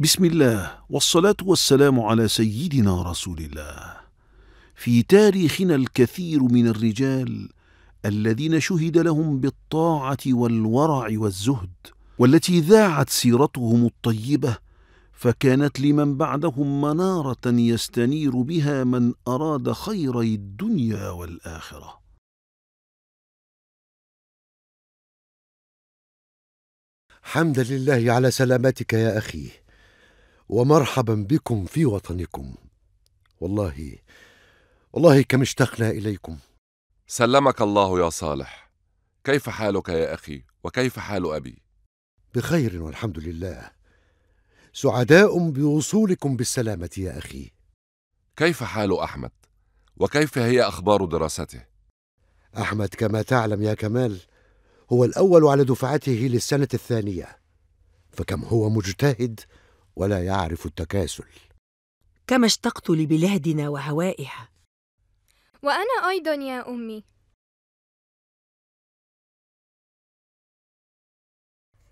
بسم الله والصلاة والسلام على سيدنا رسول الله. في تاريخنا الكثير من الرجال الذين شهد لهم بالطاعة والورع والزهد، والتي ذاعت سيرتهم الطيبة فكانت لمن بعدهم منارة يستنير بها من أراد خيري الدنيا والآخرة. حمدا لله على سلامتك يا أخي. ومرحبا بكم في وطنكم والله والله كم اشتقنا اليكم سلمك الله يا صالح كيف حالك يا اخي وكيف حال ابي بخير والحمد لله سعداء بوصولكم بالسلامه يا اخي كيف حال احمد وكيف هي اخبار دراسته احمد كما تعلم يا كمال هو الاول على دفعته للسنه الثانيه فكم هو مجتهد ولا يعرف التكاسل كما اشتقت لبلادنا وهوائها وانا ايضا يا امي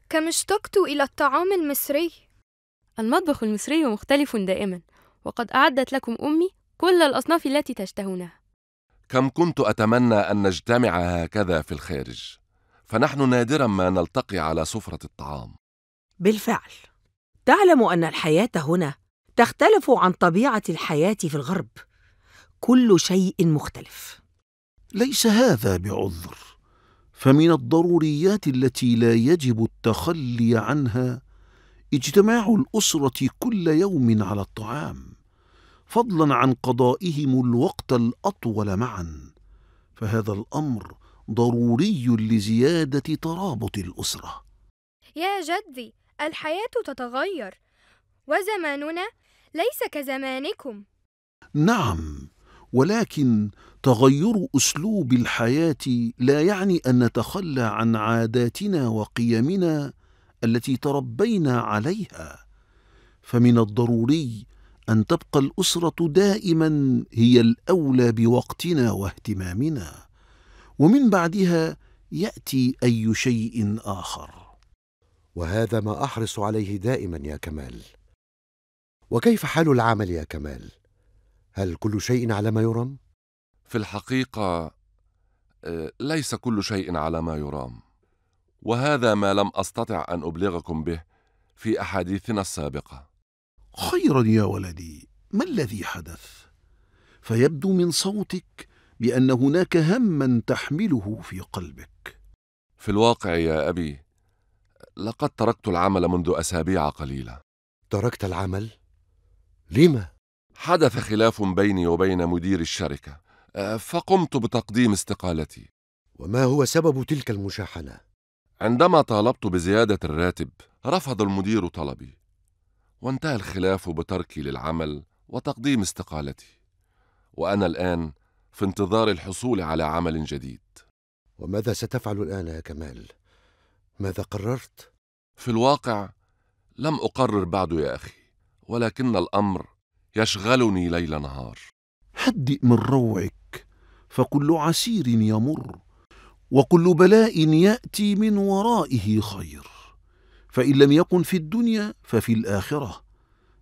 كم اشتقت الى الطعام المصري المطبخ المصري مختلف دائما وقد اعدت لكم امي كل الاصناف التي تشتهونها كم كنت اتمنى ان نجتمع هكذا في الخارج فنحن نادرا ما نلتقي على سفره الطعام بالفعل تعلم ان الحياه هنا تختلف عن طبيعه الحياه في الغرب كل شيء مختلف ليس هذا بعذر فمن الضروريات التي لا يجب التخلي عنها اجتماع الاسره كل يوم على الطعام فضلا عن قضائهم الوقت الاطول معا فهذا الامر ضروري لزياده ترابط الاسره يا جدي الحياة تتغير وزماننا ليس كزمانكم نعم ولكن تغير اسلوب الحياه لا يعني ان نتخلى عن عاداتنا وقيمنا التي تربينا عليها فمن الضروري ان تبقى الاسره دائما هي الاولى بوقتنا واهتمامنا ومن بعدها ياتي اي شيء اخر وهذا ما احرص عليه دائما يا كمال وكيف حال العمل يا كمال هل كل شيء على ما يرام في الحقيقه آه، ليس كل شيء على ما يرام وهذا ما لم استطع ان ابلغكم به في احاديثنا السابقه خيرا يا ولدي ما الذي حدث فيبدو من صوتك بان هناك هما تحمله في قلبك في الواقع يا ابي لقد تركت العمل منذ أسابيع قليلة تركت العمل؟ لما؟ حدث خلاف بيني وبين مدير الشركة آه، فقمت بتقديم استقالتي وما هو سبب تلك المشاحنة؟ عندما طالبت بزيادة الراتب رفض المدير طلبي وانتهى الخلاف بتركي للعمل وتقديم استقالتي وأنا الآن في انتظار الحصول على عمل جديد وماذا ستفعل الآن يا كمال؟ ماذا قررت؟ في الواقع لم أقرر بعد يا أخي ولكن الأمر يشغلني ليل نهار هدئ من روعك فكل عسير يمر وكل بلاء يأتي من ورائه خير فإن لم يكن في الدنيا ففي الآخرة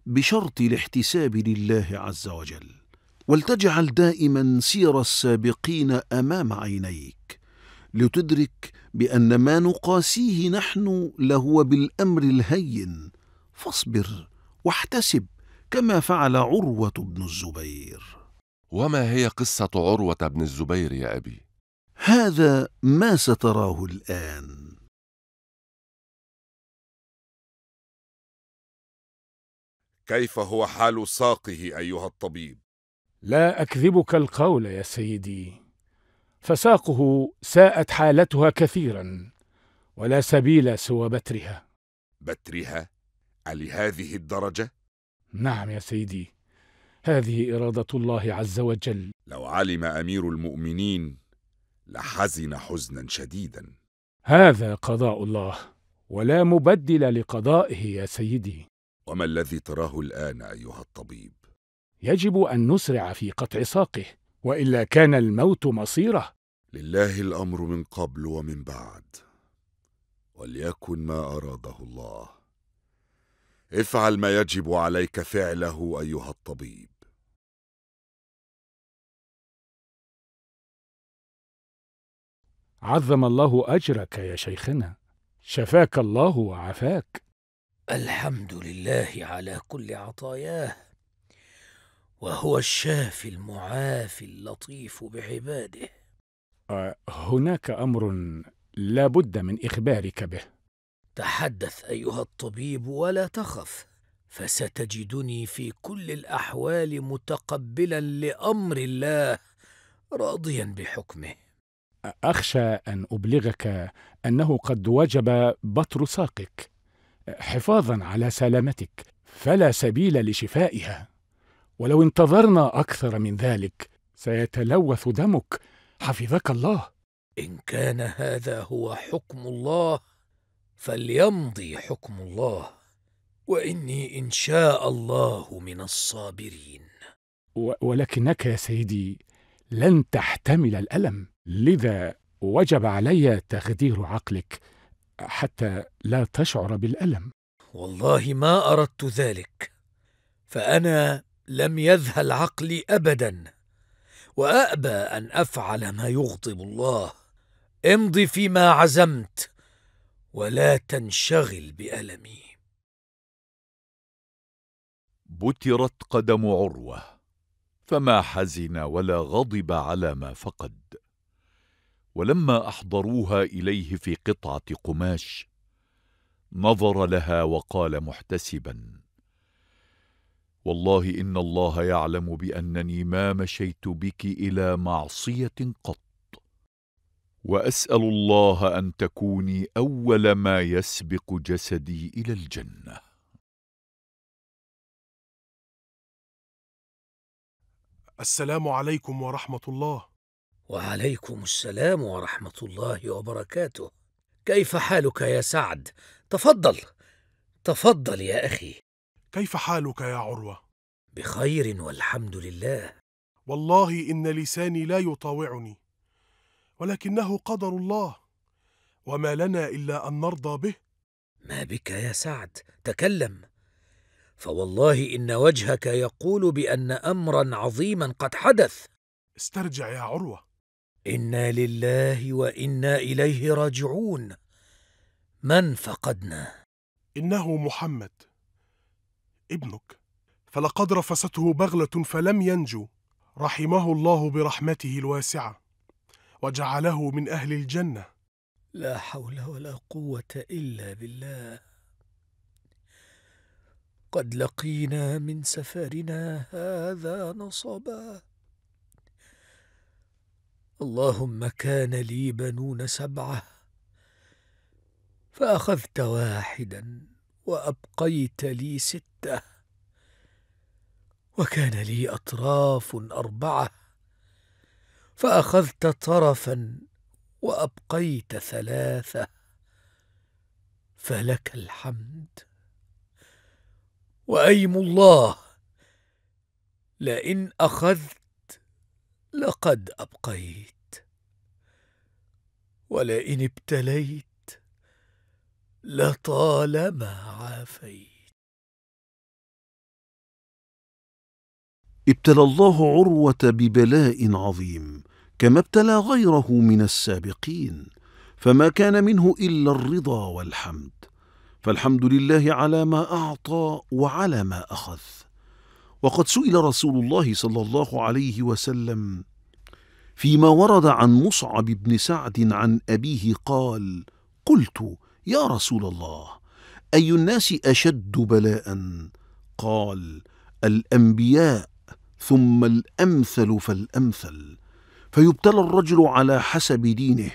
بشرط الاحتساب لله عز وجل ولتجعل دائما سير السابقين أمام عينيك لتدرك بأن ما نقاسيه نحن لهو بالأمر الهين فاصبر واحتسب كما فعل عروة بن الزبير وما هي قصة عروة بن الزبير يا أبي؟ هذا ما ستراه الآن كيف هو حال ساقه أيها الطبيب؟ لا أكذبك القول يا سيدي فساقه ساءت حالتها كثيرا ولا سبيل سوى بترها بترها لهذه الدرجه نعم يا سيدي هذه اراده الله عز وجل لو علم امير المؤمنين لحزن حزنا شديدا هذا قضاء الله ولا مبدل لقضائه يا سيدي وما الذي تراه الان ايها الطبيب يجب ان نسرع في قطع ساقه والا كان الموت مصيره لله الامر من قبل ومن بعد وليكن ما اراده الله افعل ما يجب عليك فعله ايها الطبيب عظم الله اجرك يا شيخنا شفاك الله وعافاك الحمد لله على كل عطاياه وهو الشافي المعافي اللطيف بعباده هناك امر لا بد من اخبارك به تحدث ايها الطبيب ولا تخف فستجدني في كل الاحوال متقبلا لامر الله راضيا بحكمه اخشى ان ابلغك انه قد وجب بطر ساقك حفاظا على سلامتك فلا سبيل لشفائها ولو انتظرنا اكثر من ذلك سيتلوث دمك حفظك الله ان كان هذا هو حكم الله فليمضي حكم الله واني ان شاء الله من الصابرين ولكنك يا سيدي لن تحتمل الالم لذا وجب علي تخدير عقلك حتى لا تشعر بالالم والله ما اردت ذلك فانا لم يذهل عقلي ابدا وابى ان افعل ما يغضب الله امض فيما عزمت ولا تنشغل بالمي بترت قدم عروه فما حزن ولا غضب على ما فقد ولما احضروها اليه في قطعه قماش نظر لها وقال محتسبا والله ان الله يعلم بانني ما مشيت بك الى معصيه قط واسال الله ان تكوني اول ما يسبق جسدي الى الجنه السلام عليكم ورحمه الله وعليكم السلام ورحمه الله وبركاته كيف حالك يا سعد تفضل تفضل يا اخي كيف حالك يا عروة؟ بخير والحمد لله والله إن لساني لا يطاوعني ولكنه قدر الله وما لنا إلا أن نرضى به ما بك يا سعد تكلم فوالله إن وجهك يقول بأن أمرا عظيما قد حدث استرجع يا عروة إنا لله وإنا إليه راجعون من فقدنا إنه محمد ابنك فلقد رفسته بغلة فلم ينجو رحمه الله برحمته الواسعة وجعله من أهل الجنة لا حول ولا قوة إلا بالله قد لقينا من سفرنا هذا نصبا اللهم كان لي بنون سبعه فاخذت واحدا وابقيت لي سته وكان لي اطراف اربعه فاخذت طرفا وابقيت ثلاثه فلك الحمد وايم الله لئن اخذت لقد ابقيت ولئن ابتليت لطالما عافيت ابتلى الله عروه ببلاء عظيم كما ابتلى غيره من السابقين فما كان منه الا الرضا والحمد فالحمد لله على ما اعطى وعلى ما اخذ وقد سئل رسول الله صلى الله عليه وسلم فيما ورد عن مصعب بن سعد عن ابيه قال قلت يا رسول الله اي الناس اشد بلاء قال الانبياء ثم الامثل فالامثل فيبتلى الرجل على حسب دينه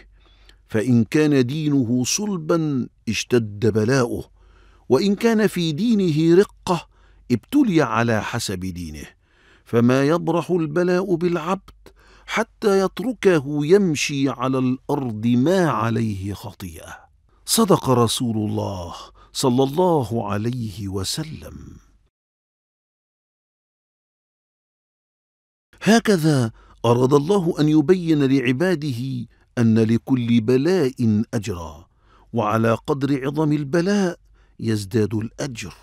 فان كان دينه صلبا اشتد بلاؤه وان كان في دينه رقه ابتلي على حسب دينه فما يبرح البلاء بالعبد حتى يتركه يمشي على الارض ما عليه خطيئه صدق رسول الله صلى الله عليه وسلم هكذا أراد الله أن يبين لعباده أن لكل بلاء أجرا وعلى قدر عظم البلاء يزداد الأجر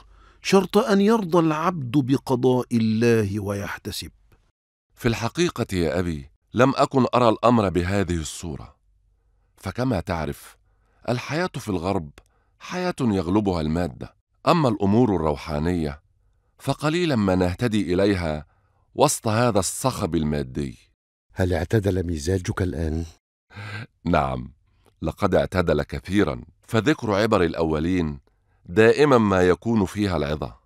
شرط أن يرضى العبد بقضاء الله ويحتسب في الحقيقة يا أبي لم أكن أرى الأمر بهذه الصورة فكما تعرف الحياه في الغرب حياه يغلبها الماده اما الامور الروحانيه فقليلا ما نهتدي اليها وسط هذا الصخب المادي هل اعتدل مزاجك الان نعم لقد اعتدل كثيرا فذكر عبر الاولين دائما ما يكون فيها العظه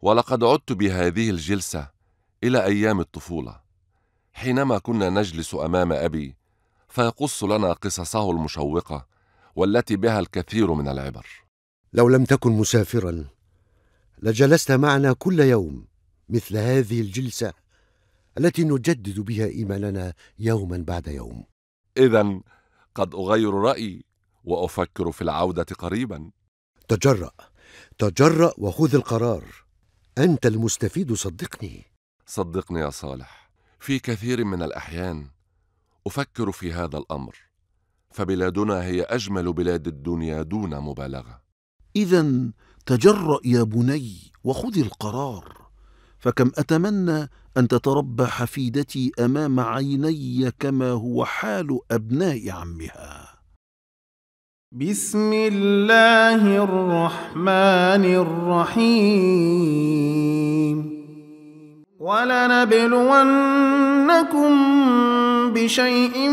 ولقد عدت بهذه الجلسه الى ايام الطفوله حينما كنا نجلس امام ابي فيقص لنا قصصه المشوقه والتي بها الكثير من العبر لو لم تكن مسافرا لجلست معنا كل يوم مثل هذه الجلسه التي نجدد بها ايماننا يوما بعد يوم اذا قد اغير رايي وافكر في العوده قريبا تجرا تجرا وخذ القرار انت المستفيد صدقني صدقني يا صالح في كثير من الاحيان افكر في هذا الامر فبلادنا هي اجمل بلاد الدنيا دون مبالغه اذا تجرا يا بني وخذ القرار فكم اتمنى ان تتربى حفيدتي امام عيني كما هو حال ابناء عمها بسم الله الرحمن الرحيم ولنبلونكم بشيء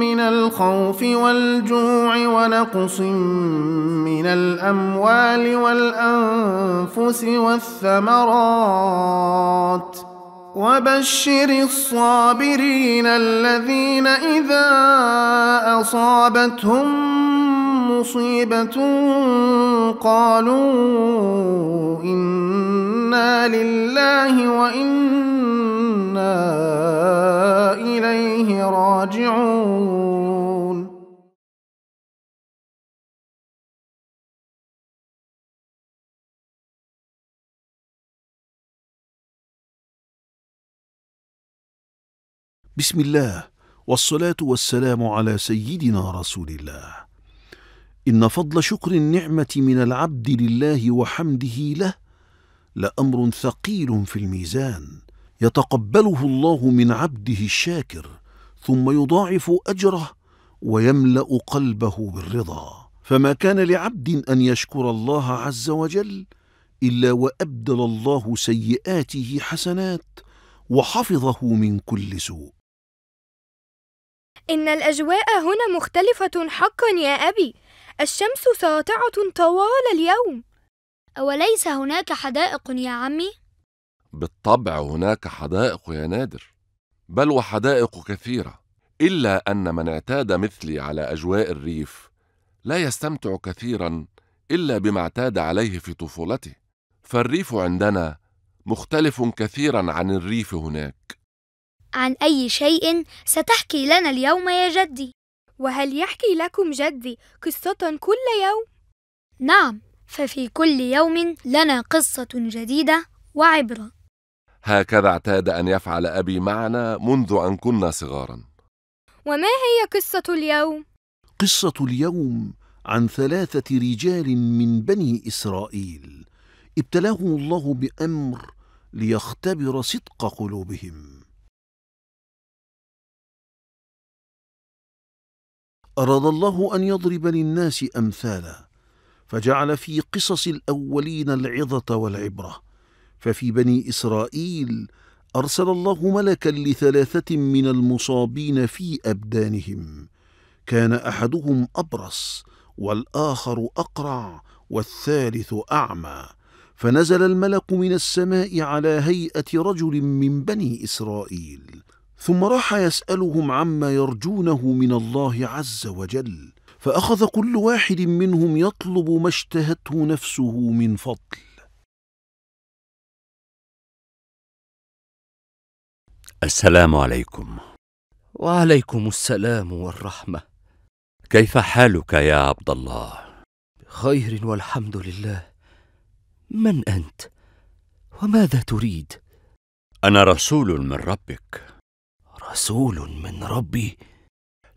من الخوف والجوع ونقص من الاموال والانفس والثمرات وبشر الصابرين الذين اذا اصابتهم مصيبه قالوا إن انا لله وانا اليه راجعون بسم الله والصلاه والسلام على سيدنا رسول الله ان فضل شكر النعمه من العبد لله وحمده له لامر ثقيل في الميزان يتقبله الله من عبده الشاكر ثم يضاعف اجره ويملا قلبه بالرضا فما كان لعبد ان يشكر الله عز وجل الا وابدل الله سيئاته حسنات وحفظه من كل سوء ان الاجواء هنا مختلفه حقا يا ابي الشمس ساطعه طوال اليوم أوليس هناك حدائق يا عمي؟ بالطبع هناك حدائق يا نادر بل وحدائق كثيرة إلا أن من اعتاد مثلي على أجواء الريف لا يستمتع كثيرا إلا بما اعتاد عليه في طفولته فالريف عندنا مختلف كثيرا عن الريف هناك عن أي شيء ستحكي لنا اليوم يا جدي؟ وهل يحكي لكم جدي قصة كل يوم؟ نعم ففي كل يوم لنا قصة جديدة وعبرة هكذا اعتاد أن يفعل أبي معنا منذ أن كنا صغارا وما هي قصة اليوم؟ قصة اليوم عن ثلاثة رجال من بني إسرائيل ابتلاهم الله بأمر ليختبر صدق قلوبهم أراد الله أن يضرب للناس أمثالاً فجعل في قصص الاولين العظه والعبره ففي بني اسرائيل ارسل الله ملكا لثلاثه من المصابين في ابدانهم كان احدهم ابرص والاخر اقرع والثالث اعمى فنزل الملك من السماء على هيئه رجل من بني اسرائيل ثم راح يسالهم عما يرجونه من الله عز وجل فأخذ كل واحد منهم يطلب ما اشتهته نفسه من فضل السلام عليكم وعليكم السلام والرحمة كيف حالك يا عبد الله؟ خير والحمد لله من أنت؟ وماذا تريد؟ أنا رسول من ربك رسول من ربي؟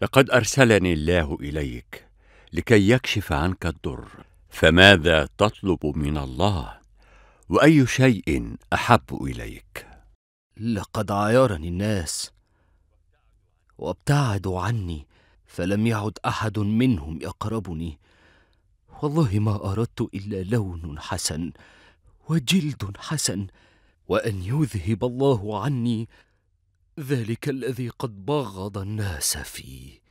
لقد ارسلني الله اليك لكي يكشف عنك الضر فماذا تطلب من الله واي شيء احب اليك لقد عايرني الناس وابتعدوا عني فلم يعد احد منهم يقربني والله ما اردت الا لون حسن وجلد حسن وان يذهب الله عني ذلك الذي قد بغض الناس فيه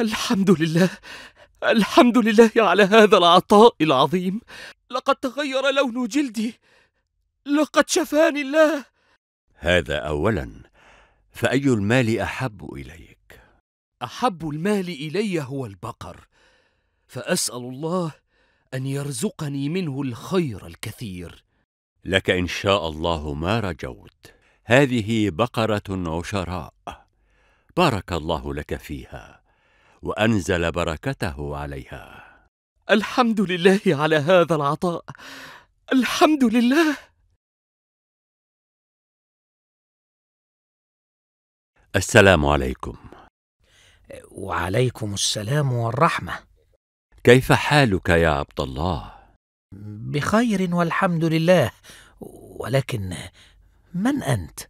الحمد لله الحمد لله على هذا العطاء العظيم لقد تغير لون جلدي لقد شفاني الله هذا اولا فاي المال احب اليك احب المال الي هو البقر فاسال الله ان يرزقني منه الخير الكثير لك إن شاء الله ما رجوت هذه بقرة عشراء بارك الله لك فيها وأنزل بركته عليها الحمد لله على هذا العطاء الحمد لله السلام عليكم وعليكم السلام والرحمه كيف حالك يا عبد الله بخير والحمد لله ولكن من انت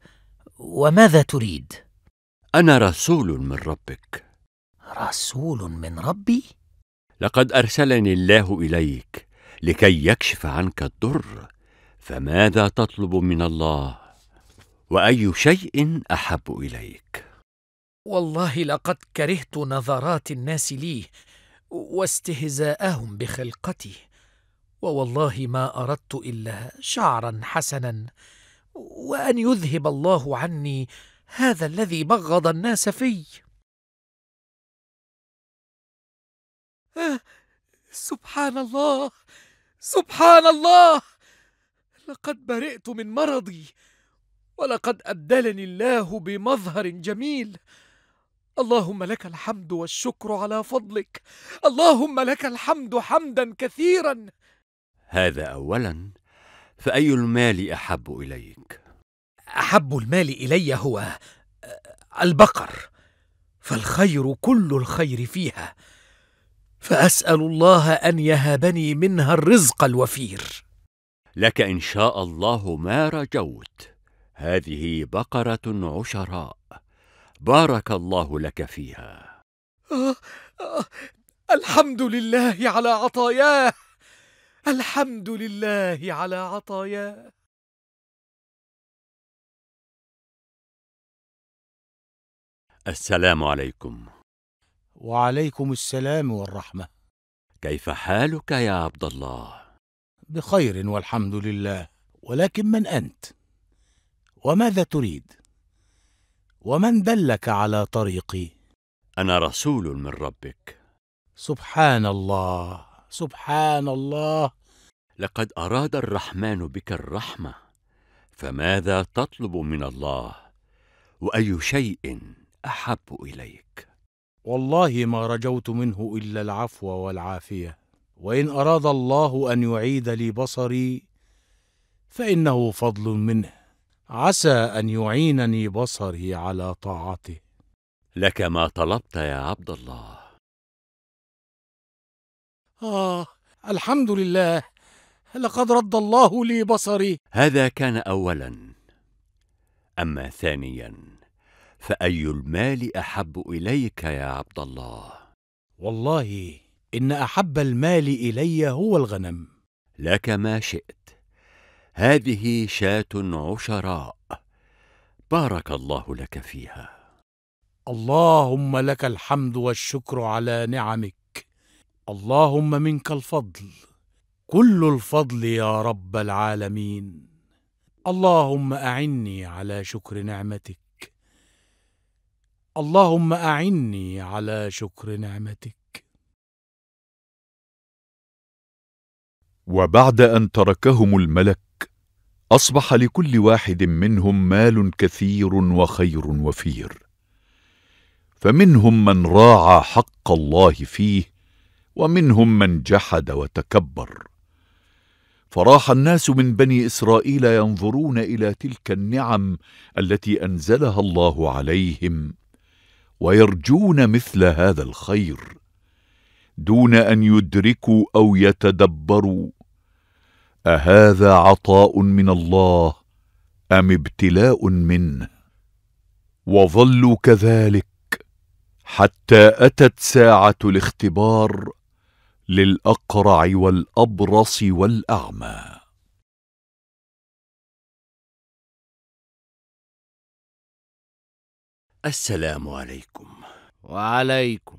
وماذا تريد انا رسول من ربك رسول من ربي لقد ارسلني الله اليك لكي يكشف عنك الضر فماذا تطلب من الله واي شيء احب اليك والله لقد كرهت نظرات الناس لي واستهزاءهم بخلقتي ووالله ما اردت الا شعرا حسنا وان يذهب الله عني هذا الذي بغض الناس في آه، سبحان الله سبحان الله لقد برئت من مرضي ولقد أبدلني الله بمظهر جميل اللهم لك الحمد والشكر على فضلك اللهم لك الحمد حمدا كثيرا هذا اولا فاي المال احب اليك احب المال الي هو آه، البقر فالخير كل الخير فيها فاسال الله ان يهبني منها الرزق الوفير لك ان شاء الله ما رجوت هذه بقره عشراء بارك الله لك فيها آه آه الحمد لله على عطاياه الحمد لله على عطاياه السلام عليكم وعليكم السلام والرحمة كيف حالك يا عبد الله؟ بخير والحمد لله ولكن من أنت؟ وماذا تريد؟ ومن دلك على طريقي؟ أنا رسول من ربك سبحان الله سبحان الله لقد اراد الرحمن بك الرحمه فماذا تطلب من الله واي شيء احب اليك والله ما رجوت منه الا العفو والعافيه وان اراد الله ان يعيد لي بصري فانه فضل منه عسى ان يعينني بصري على طاعته لك ما طلبت يا عبد الله آه الحمد لله لقد رد الله لي بصري هذا كان أولا أما ثانيا فأي المال أحب إليك يا عبد الله والله إن أحب المال إلي هو الغنم لك ما شئت هذه شاة عشراء بارك الله لك فيها اللهم لك الحمد والشكر على نعمك اللهم منك الفضل كل الفضل يا رب العالمين اللهم اعني على شكر نعمتك اللهم اعني على شكر نعمتك وبعد ان تركهم الملك اصبح لكل واحد منهم مال كثير وخير وفير فمنهم من راعى حق الله فيه ومنهم من جحد وتكبر فراح الناس من بني اسرائيل ينظرون الى تلك النعم التي انزلها الله عليهم ويرجون مثل هذا الخير دون ان يدركوا او يتدبروا اهذا عطاء من الله ام ابتلاء منه وظلوا كذلك حتى اتت ساعه الاختبار للأقرع والأبرص والأعمى السلام عليكم وعليكم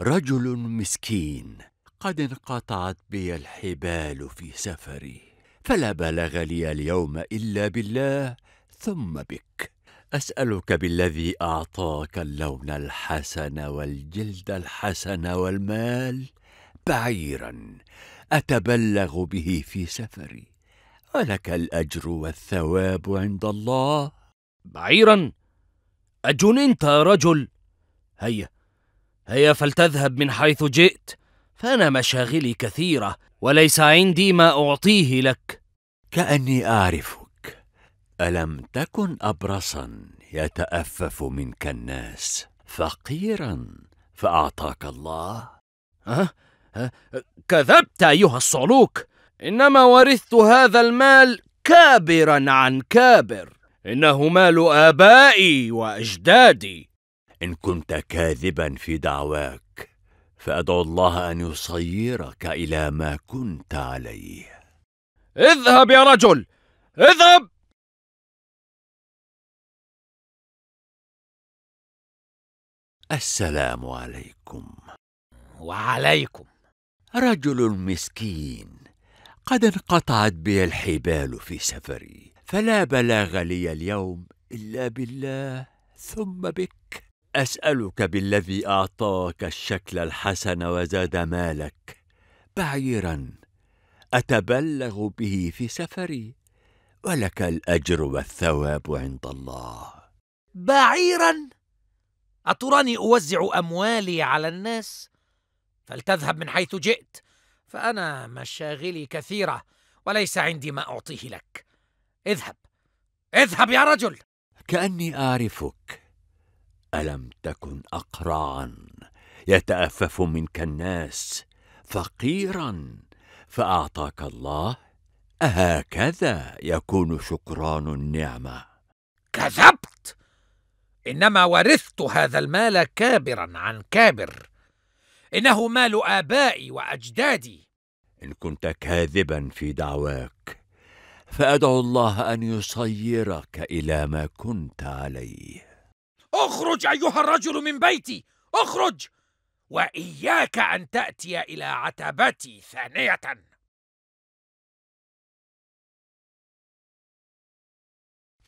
رجل مسكين قد انقطعت بي الحبال في سفري فلا بلغ لي اليوم إلا بالله ثم بك أسألك بالذي أعطاك اللون الحسن والجلد الحسن والمال بعيرا اتبلغ به في سفري ولك الاجر والثواب عند الله بعيرا اجننت يا رجل هيا هيا فلتذهب من حيث جئت فانا مشاغلي كثيره وليس عندي ما اعطيه لك كاني اعرفك الم تكن ابرصا يتافف منك الناس فقيرا فاعطاك الله أه؟ كذبت أيها الصعلوك إنما ورثت هذا المال كابرا عن كابر إنه مال آبائي وأجدادي إن كنت كاذبا في دعواك فأدعو الله أن يصيرك إلى ما كنت عليه اذهب يا رجل اذهب السلام عليكم وعليكم رجل مسكين قد انقطعت بي الحبال في سفري فلا بلاغ لي اليوم الا بالله ثم بك اسالك بالذي اعطاك الشكل الحسن وزاد مالك بعيرا اتبلغ به في سفري ولك الاجر والثواب عند الله بعيرا اتراني اوزع اموالي على الناس فلتذهب من حيث جئت فانا مشاغلي كثيره وليس عندي ما اعطيه لك اذهب اذهب يا رجل كاني اعرفك الم تكن اقرعا يتافف منك الناس فقيرا فاعطاك الله اهكذا يكون شكران النعمه كذبت انما ورثت هذا المال كابرا عن كابر إنه مال آبائي وأجدادي إن كنت كاذبا في دعواك فأدعو الله أن يصيرك إلى ما كنت عليه اخرج أيها الرجل من بيتي اخرج وإياك أن تأتي إلى عتبتي ثانية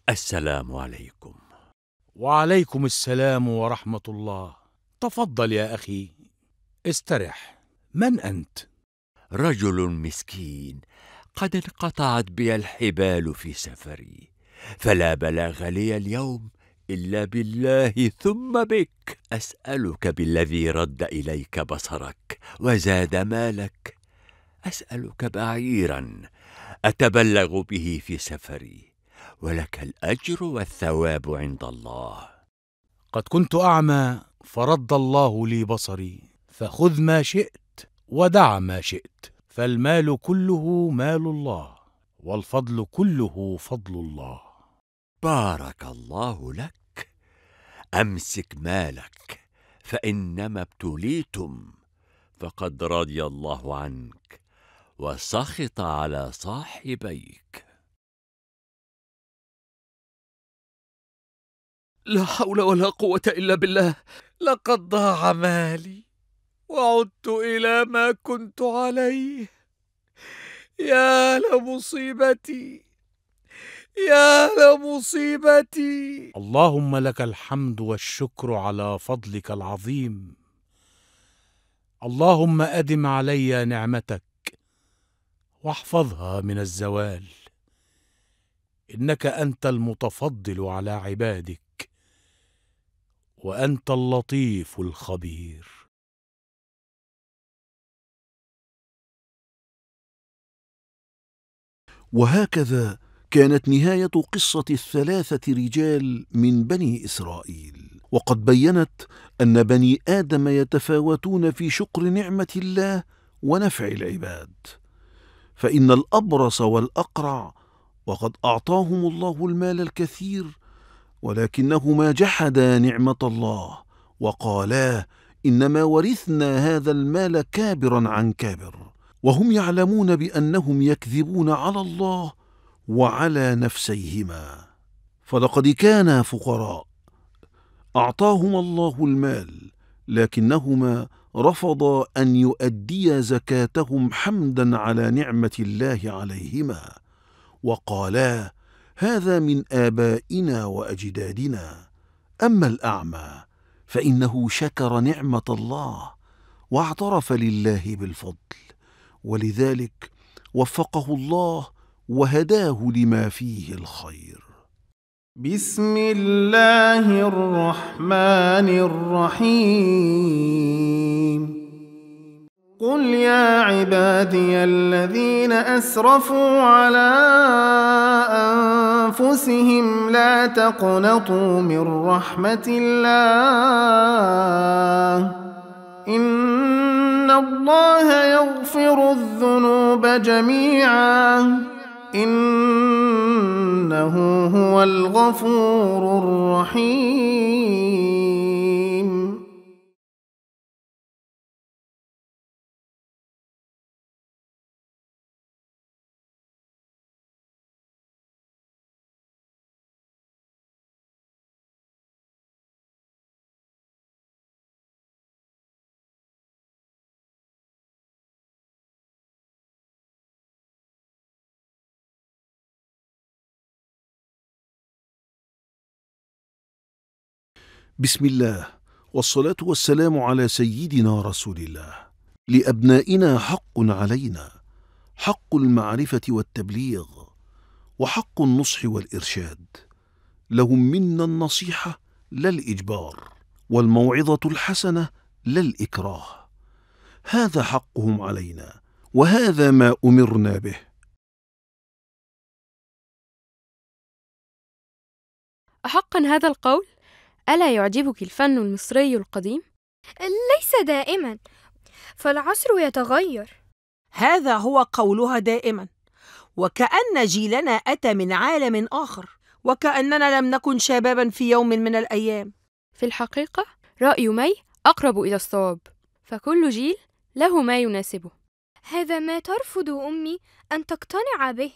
السلام عليكم وعليكم السلام ورحمة الله تفضل يا أخي استرح من أنت؟ رجل مسكين قد انقطعت بي الحبال في سفري فلا بلاغ لي اليوم إلا بالله ثم بك أسألك بالذي رد إليك بصرك وزاد مالك أسألك بعيرا أتبلغ به في سفري ولك الأجر والثواب عند الله قد كنت أعمى فرد الله لي بصري فخذ ما شئت ودع ما شئت فالمال كله مال الله والفضل كله فضل الله بارك الله لك امسك مالك فانما ابتليتم فقد رضي الله عنك وسخط على صاحبيك لا حول ولا قوه الا بالله لقد ضاع مالي وعدت إلى ما كنت عليه يا لمصيبتي يا لمصيبتي اللهم لك الحمد والشكر على فضلك العظيم اللهم أدم علي نعمتك واحفظها من الزوال إنك أنت المتفضل على عبادك وأنت اللطيف الخبير وهكذا كانت نهايه قصه الثلاثه رجال من بني اسرائيل وقد بينت ان بني ادم يتفاوتون في شكر نعمه الله ونفع العباد فان الابرص والاقرع وقد اعطاهم الله المال الكثير ولكنهما جحدا نعمه الله وقالا انما ورثنا هذا المال كابرا عن كابر وهم يعلمون بانهم يكذبون على الله وعلى نفسيهما فلقد كانا فقراء اعطاهما الله المال لكنهما رفضا ان يؤديا زكاتهم حمدا على نعمه الله عليهما وقالا هذا من ابائنا واجدادنا اما الاعمى فانه شكر نعمه الله واعترف لله بالفضل ولذلك وفقه الله وهداه لما فيه الخير بسم الله الرحمن الرحيم قل يا عبادي الذين اسرفوا على انفسهم لا تقنطوا من رحمه الله إن الله يغفر الذنوب جميعا انه هو الغفور الرحيم بسم الله والصلاة والسلام على سيدنا رسول الله لأبنائنا حق علينا حق المعرفة والتبليغ وحق النصح والإرشاد لهم منا النصيحة لا الإجبار والموعظة الحسنة لا الإكراه هذا حقهم علينا وهذا ما أمرنا به أحقا هذا القول؟ ألا يعجبك الفن المصري القديم؟ ليس دائما فالعصر يتغير هذا هو قولها دائما وكأن جيلنا أتى من عالم آخر وكأننا لم نكن شبابا في يوم من الأيام في الحقيقة رأي مي أقرب إلى الصواب فكل جيل له ما يناسبه هذا ما ترفض أمي أن تقتنع به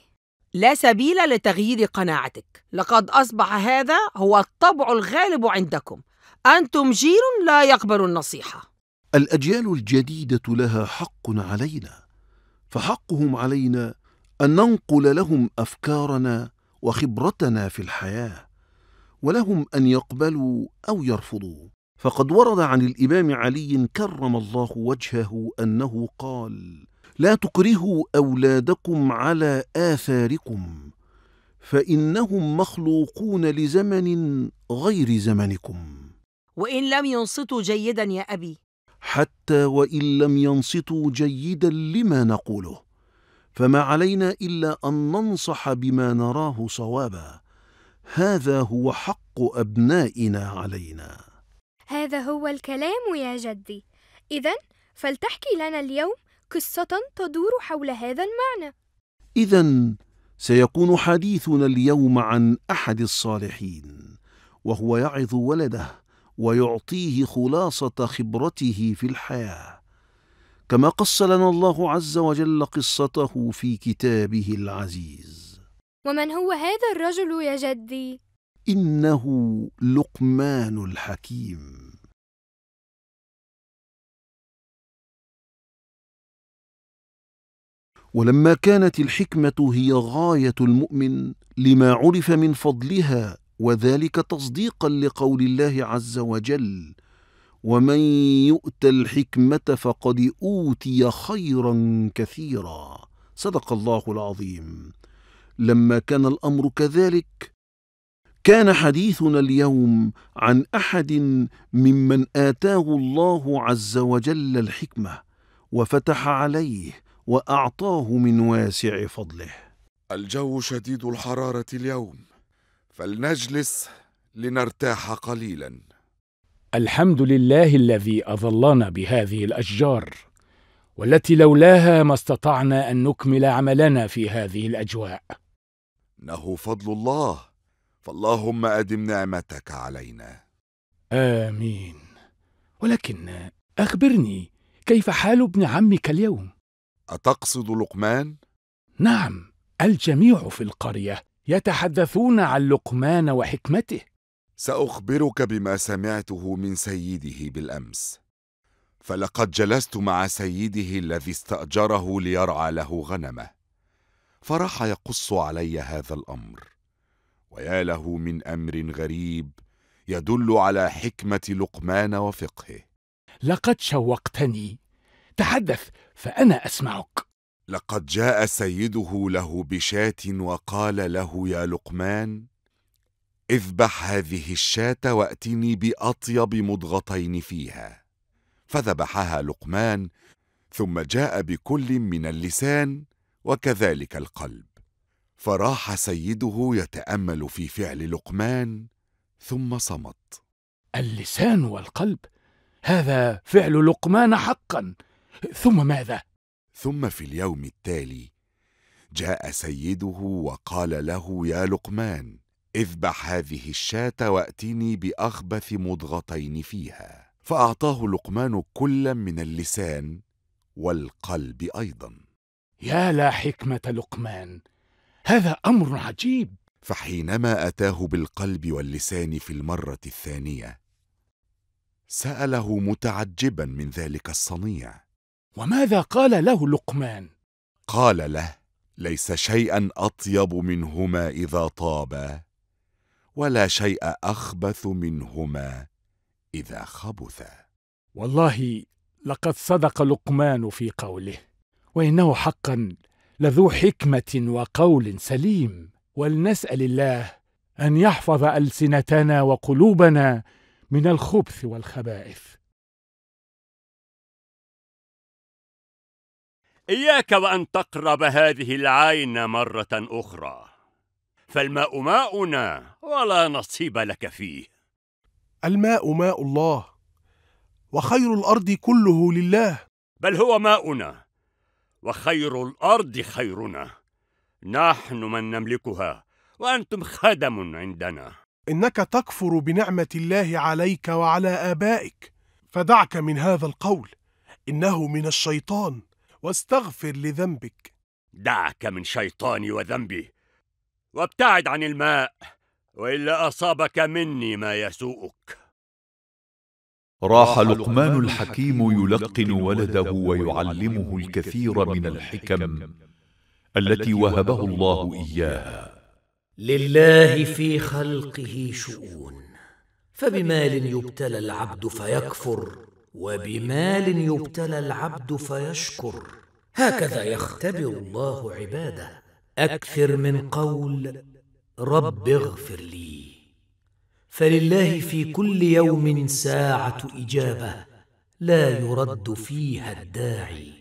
لا سبيل لتغيير قناعتك لقد أصبح هذا هو الطبع الغالب عندكم أنتم جيل لا يقبل النصيحة الأجيال الجديدة لها حق علينا فحقهم علينا أن ننقل لهم أفكارنا وخبرتنا في الحياة ولهم أن يقبلوا أو يرفضوا فقد ورد عن الإمام علي كرم الله وجهه أنه قال لا تكرهوا اولادكم على اثاركم فانهم مخلوقون لزمن غير زمنكم وان لم ينصتوا جيدا يا ابي حتى وان لم ينصتوا جيدا لما نقوله فما علينا الا ان ننصح بما نراه صوابا هذا هو حق ابنائنا علينا هذا هو الكلام يا جدي اذا فلتحكي لنا اليوم قصة تدور حول هذا المعنى إذا سيكون حديثنا اليوم عن أحد الصالحين وهو يعظ ولده ويعطيه خلاصة خبرته في الحياة كما قص لنا الله عز وجل قصته في كتابه العزيز ومن هو هذا الرجل يا جدي؟ إنه لقمان الحكيم ولما كانت الحكمه هي غايه المؤمن لما عرف من فضلها وذلك تصديقا لقول الله عز وجل ومن يؤت الحكمه فقد اوتي خيرا كثيرا صدق الله العظيم لما كان الامر كذلك كان حديثنا اليوم عن احد ممن اتاه الله عز وجل الحكمه وفتح عليه واعطاه من واسع فضله الجو شديد الحراره اليوم فلنجلس لنرتاح قليلا الحمد لله الذي اظلنا بهذه الاشجار والتي لولاها ما استطعنا ان نكمل عملنا في هذه الاجواء انه فضل الله فاللهم ادم نعمتك علينا امين ولكن اخبرني كيف حال ابن عمك اليوم أتقصد لقمان؟ نعم الجميع في القرية يتحدثون عن لقمان وحكمته سأخبرك بما سمعته من سيده بالأمس فلقد جلست مع سيده الذي استأجره ليرعى له غنمه فراح يقص علي هذا الأمر ويا له من أمر غريب يدل على حكمة لقمان وفقهه لقد شوقتني تحدث فأنا أسمعك لقد جاء سيده له بشاة وقال له يا لقمان اذبح هذه الشاة وأتني بأطيب مضغتين فيها فذبحها لقمان ثم جاء بكل من اللسان وكذلك القلب فراح سيده يتامل في فعل لقمان ثم صمت اللسان والقلب هذا فعل لقمان حقا ثم ماذا ثم في اليوم التالي جاء سيده وقال له يا لقمان اذبح هذه الشاه واتني باخبث مضغتين فيها فاعطاه لقمان كلا من اللسان والقلب ايضا يا لا حكمه لقمان هذا امر عجيب فحينما اتاه بالقلب واللسان في المره الثانيه ساله متعجبا من ذلك الصنيع وماذا قال له لقمان قال له ليس شيئا اطيب منهما اذا طابا ولا شيء اخبث منهما اذا خبثا والله لقد صدق لقمان في قوله وانه حقا لذو حكمه وقول سليم ولنسال الله ان يحفظ السنتنا وقلوبنا من الخبث والخبائث إياك وأن تقرب هذه العين مرة أخرى فالماء ماؤنا ولا نصيب لك فيه الماء ماء الله وخير الأرض كله لله بل هو ماؤنا وخير الأرض خيرنا نحن من نملكها وأنتم خدم عندنا إنك تكفر بنعمة الله عليك وعلى آبائك فدعك من هذا القول إنه من الشيطان واستغفر لذنبك دعك من شيطاني وذنبي وابتعد عن الماء والا اصابك مني ما يسوءك راح لقمان الحكيم يلقن ولده ويعلمه الكثير من الحكم التي وهبه الله اياها لله في خلقه شؤون فبمال يبتلى العبد فيكفر وبمال يبتلى العبد فيشكر هكذا يختبر الله عباده اكثر من قول رب اغفر لي فلله في كل يوم ساعه اجابه لا يرد فيها الداعي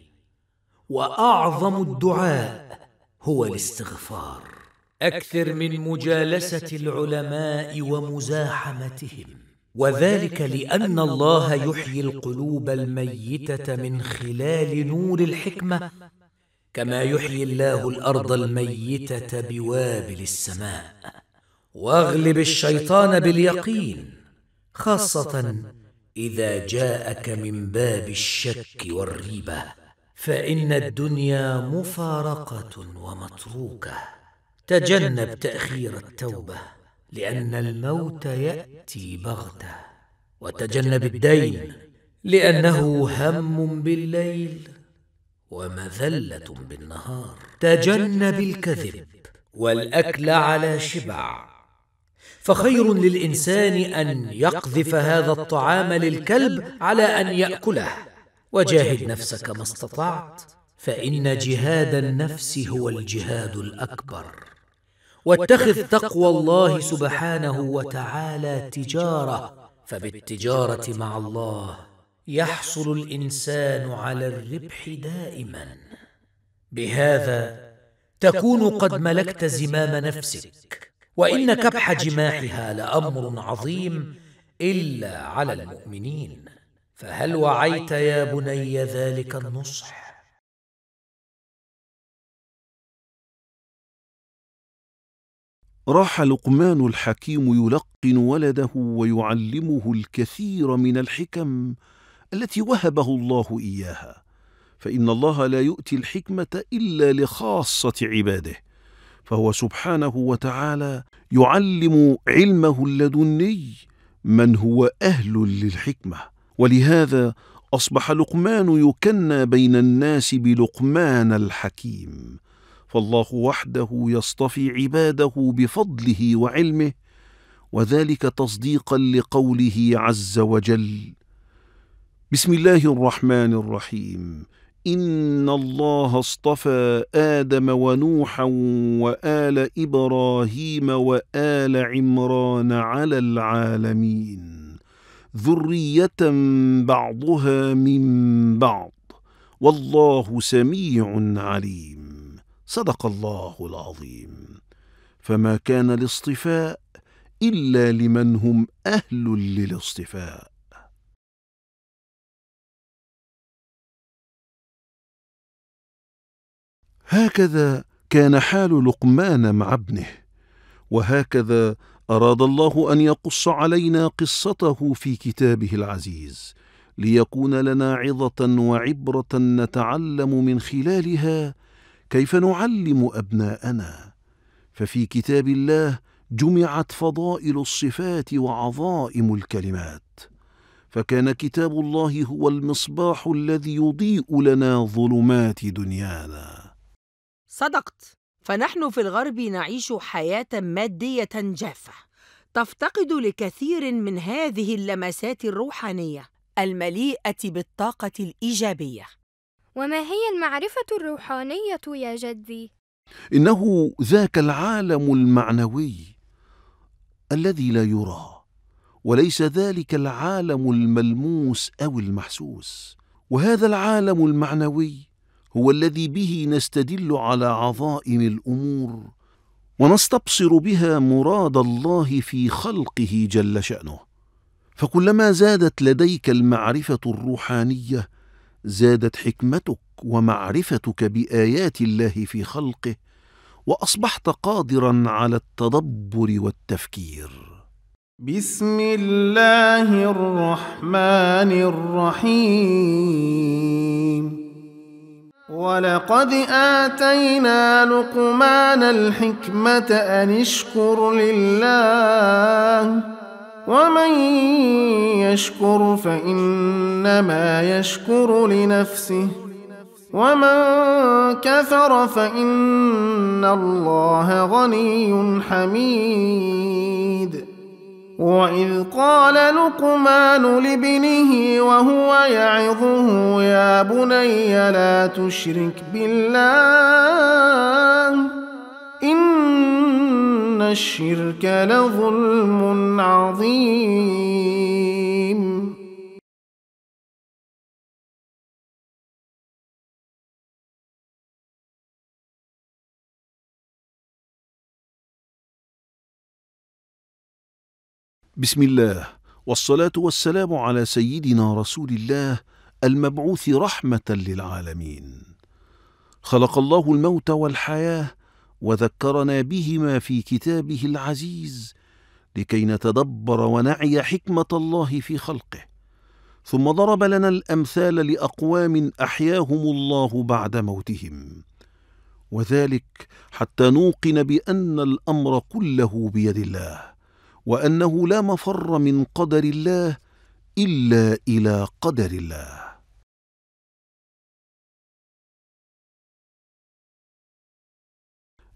واعظم الدعاء هو الاستغفار اكثر من مجالسه العلماء ومزاحمتهم وذلك لان الله يحيي القلوب الميته من خلال نور الحكمه كما يحيي الله الارض الميته بوابل السماء واغلب الشيطان باليقين خاصه اذا جاءك من باب الشك والريبه فان الدنيا مفارقه ومتروكه تجنب تاخير التوبه لأن الموت يأتي بغتة وتجنب الدين لأنه هم بالليل ومذلة بالنهار تجنب الكذب والأكل على شبع فخير للإنسان أن يقذف هذا الطعام للكلب على أن يأكله وجاهد نفسك ما استطعت فإن جهاد النفس هو الجهاد الأكبر واتخذ تقوى الله سبحانه وتعالى تجارة فبالتجارة مع الله يحصل الإنسان على الربح دائما بهذا تكون قد ملكت زمام نفسك وإن كبح جماحها لأمر عظيم إلا على المؤمنين فهل وعيت يا بني ذلك النصح راح لقمان الحكيم يلقن ولده ويعلمه الكثير من الحكم التي وهبه الله إياها فإن الله لا يؤتي الحكمة إلا لخاصة عباده فهو سبحانه وتعالى يعلم علمه اللدني من هو أهل للحكمة ولهذا أصبح لقمان يكنى بين الناس بلقمان الحكيم فالله وحده يصطفي عباده بفضله وعلمه وذلك تصديقا لقوله عز وجل بسم الله الرحمن الرحيم إن الله اصطفى آدم ونوحا وآل إبراهيم وآل عمران على العالمين ذرية بعضها من بعض والله سميع عليم صدق الله العظيم فما كان الاصطفاء إلا لمن هم أهل للاصطفاء هكذا كان حال لقمان مع ابنه وهكذا أراد الله أن يقص علينا قصته في كتابه العزيز ليكون لنا عظة وعبرة نتعلم من خلالها كيف نعلم أبناءنا ففي كتاب الله جمعت فضائل الصفات وعظائم الكلمات فكان كتاب الله هو المصباح الذي يضيء لنا ظلمات دنيانا صدقت فنحن في الغرب نعيش حياه ماديه جافه تفتقد لكثير من هذه اللمسات الروحانيه المليئه بالطاقه الايجابيه وما هي المعرفة الروحانية يا جدي؟ إنه ذاك العالم المعنوي الذي لا يرى وليس ذلك العالم الملموس أو المحسوس وهذا العالم المعنوي هو الذي به نستدل على عظائم الأمور ونستبصر بها مراد الله في خلقه جل شأنه فكلما زادت لديك المعرفة الروحانية زادت حكمتك ومعرفتك بايات الله في خلقه واصبحت قادرا على التدبر والتفكير بسم الله الرحمن الرحيم ولقد اتينا لقمان الحكمه ان اشكر لله ومن يشكر فانما يشكر لنفسه ومن كفر فان الله غني حميد واذ قال لقمان لابنه وهو يعظه يا بني لا تشرك بالله إن الشرك لظلم عظيم بسم الله والصلاة والسلام على سيدنا رسول الله المبعوث رحمة للعالمين خلق الله الموت والحياة وذكرنا بهما في كتابه العزيز لكي نتدبر ونعي حكمه الله في خلقه ثم ضرب لنا الامثال لاقوام احياهم الله بعد موتهم وذلك حتى نوقن بان الامر كله بيد الله وانه لا مفر من قدر الله الا الى قدر الله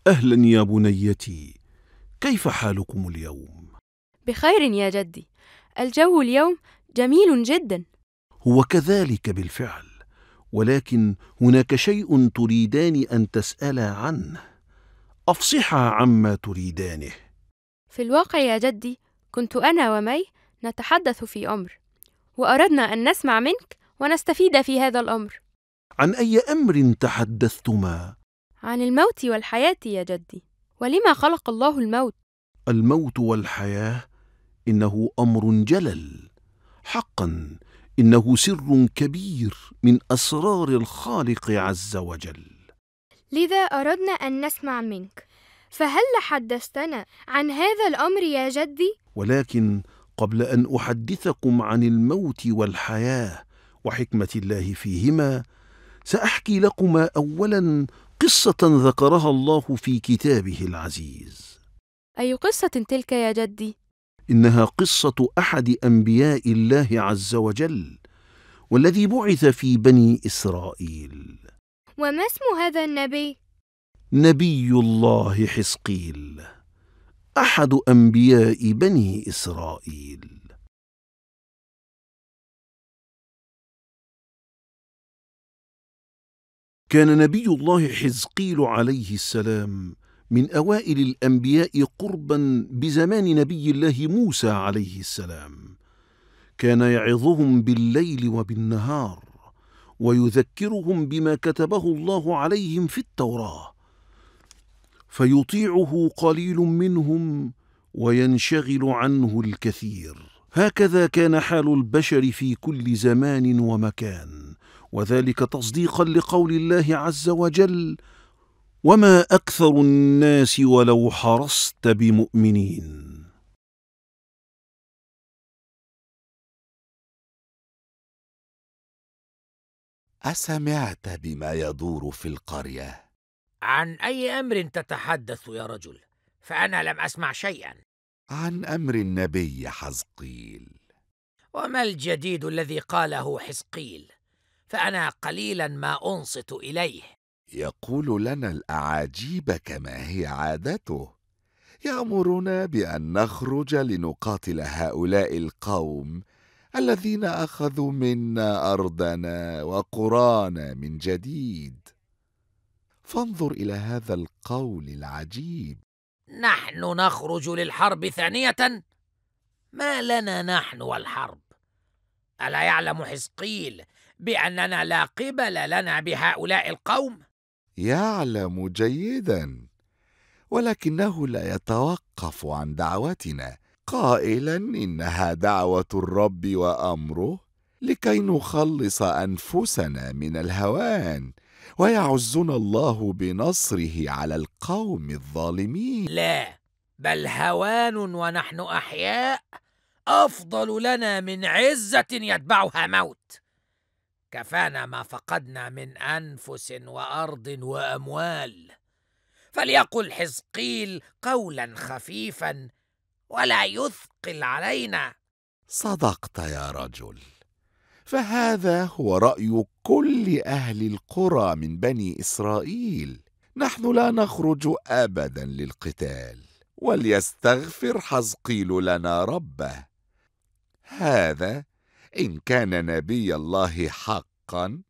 أهلا يا بنيتي كيف حالكم اليوم؟ بخير يا جدي الجو اليوم جميل جدا هو كذلك بالفعل ولكن هناك شيء تريدان أن تسألا عنه أفصحا عما تريدانه في الواقع يا جدي كنت أنا ومي نتحدث في أمر وأردنا أن نسمع منك ونستفيد في هذا الأمر عن أي أمر تحدثتما؟ عن الموت والحياة يا جدي ولما خلق الله الموت الموت والحياة إنه أمر جلل حقا إنه سر كبير من أسرار الخالق عز وجل لذا أردنا أن نسمع منك فهل حدثتنا عن هذا الأمر يا جدي؟ ولكن قبل أن أحدثكم عن الموت والحياة وحكمة الله فيهما سأحكي لكما أولا قصة ذكرها الله في كتابه العزيز أي قصة تلك يا جدي؟ إنها قصة أحد أنبياء الله عز وجل والذي بعث في بني إسرائيل وما اسم هذا النبي؟ نبي الله حسقيل أحد أنبياء بني إسرائيل كان نبي الله حزقيل عليه السلام من اوائل الانبياء قربا بزمان نبي الله موسى عليه السلام كان يعظهم بالليل وبالنهار ويذكرهم بما كتبه الله عليهم في التوراه فيطيعه قليل منهم وينشغل عنه الكثير هكذا كان حال البشر في كل زمان ومكان وذلك تصديقا لقول الله عز وجل وما اكثر الناس ولو حرصت بمؤمنين اسمعت بما يدور في القريه عن اي امر تتحدث يا رجل فانا لم اسمع شيئا عن امر النبي حزقيل وما الجديد الذي قاله حزقيل فأنا قليلا ما أنصت إليه يقول لنا الأعاجيب كما هي عادته يأمرنا بأن نخرج لنقاتل هؤلاء القوم الذين أخذوا منا أرضنا وقرانا من جديد فانظر إلى هذا القول العجيب نحن نخرج للحرب ثانية ما لنا نحن والحرب ألا يعلم حزقيل باننا لا قبل لنا بهؤلاء القوم يعلم جيدا ولكنه لا يتوقف عن دعوتنا قائلا انها دعوه الرب وامره لكي نخلص انفسنا من الهوان ويعزنا الله بنصره على القوم الظالمين لا بل هوان ونحن احياء افضل لنا من عزه يتبعها موت كفانا ما فقدنا من انفس وارض واموال فليقل حزقيل قولا خفيفا ولا يثقل علينا صدقت يا رجل فهذا هو راي كل اهل القرى من بني اسرائيل نحن لا نخرج ابدا للقتال وليستغفر حزقيل لنا ربه هذا إن كان نبي الله حقا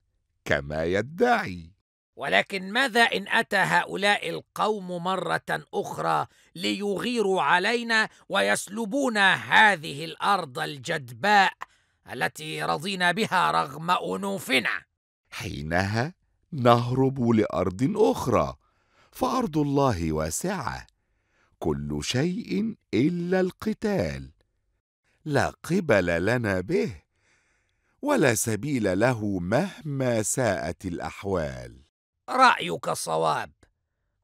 كما يدعي ولكن ماذا إن أتى هؤلاء القوم مرة أخرى ليغيروا علينا ويسلبونا هذه الأرض الجدباء التي رضينا بها رغم أنوفنا؟ حينها نهرب لأرض أخرى فأرض الله واسعة كل شيء إلا القتال لا قبل لنا به ولا سبيل له مهما ساءت الاحوال رايك صواب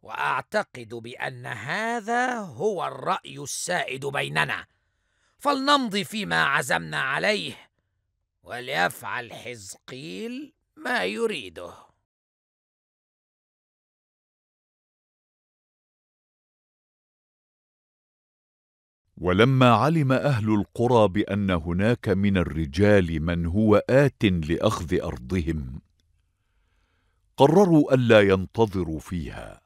واعتقد بان هذا هو الراي السائد بيننا فلنمضي فيما عزمنا عليه وليفعل حزقيل ما يريده ولما علم اهل القرى بان هناك من الرجال من هو ات لاخذ ارضهم قرروا الا ينتظروا فيها